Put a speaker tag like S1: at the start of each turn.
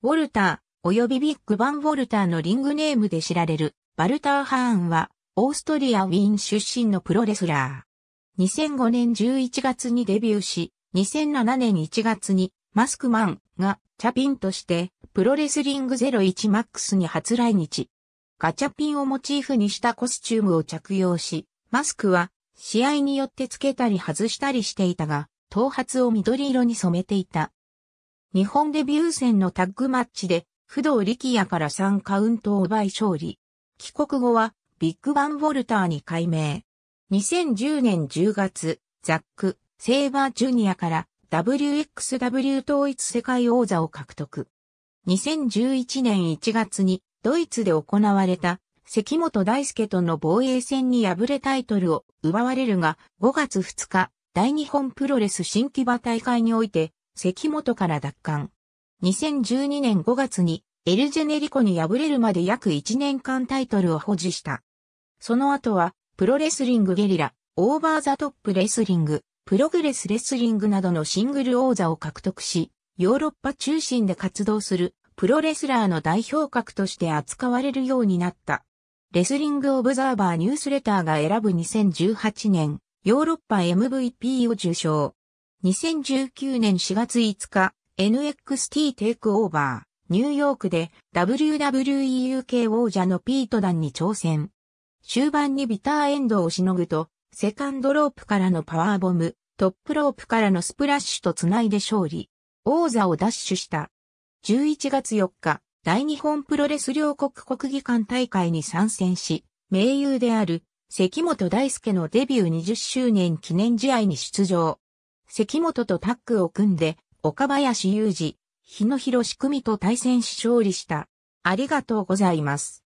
S1: ウォルター、及びビッグバン・ウォルターのリングネームで知られる、バルター・ハーンは、オーストリア・ウィーン出身のプロレスラー。2005年11月にデビューし、2007年1月に、マスクマンが、チャピンとして、プロレスリング01マックスに初来日。ガチャピンをモチーフにしたコスチュームを着用し、マスクは、試合によってつけたり外したりしていたが、頭髪を緑色に染めていた。日本デビュー戦のタッグマッチで、不動力也から3カウントを奪い勝利。帰国後は、ビッグバン・ウォルターに改名。2010年10月、ザック、セイバージュニアから WXW 統一世界王座を獲得。2011年1月にドイツで行われた関本大輔との防衛戦に敗れタイトルを奪われるが5月2日大日本プロレス新木場大会において関本から奪還。2012年5月にエルジェネリコに敗れるまで約1年間タイトルを保持した。その後は、プロレスリングゲリラ、オーバーザトップレスリング、プログレスレスリングなどのシングル王座を獲得し、ヨーロッパ中心で活動するプロレスラーの代表格として扱われるようになった。レスリングオブザーバーニュースレターが選ぶ2018年、ヨーロッパ MVP を受賞。2019年4月5日、NXT テイクオーバー、ニューヨークで WWEUK 王者のピートダンに挑戦。終盤にビターエンドをしのぐと、セカンドロープからのパワーボム、トップロープからのスプラッシュと繋いで勝利。王座を奪取した。11月4日、大日本プロレス両国国技館大会に参戦し、盟友である関本大輔のデビュー20周年記念試合に出場。関本とタッグを組んで、岡林雄二、日野博組と対戦し勝利した。ありがとうございます。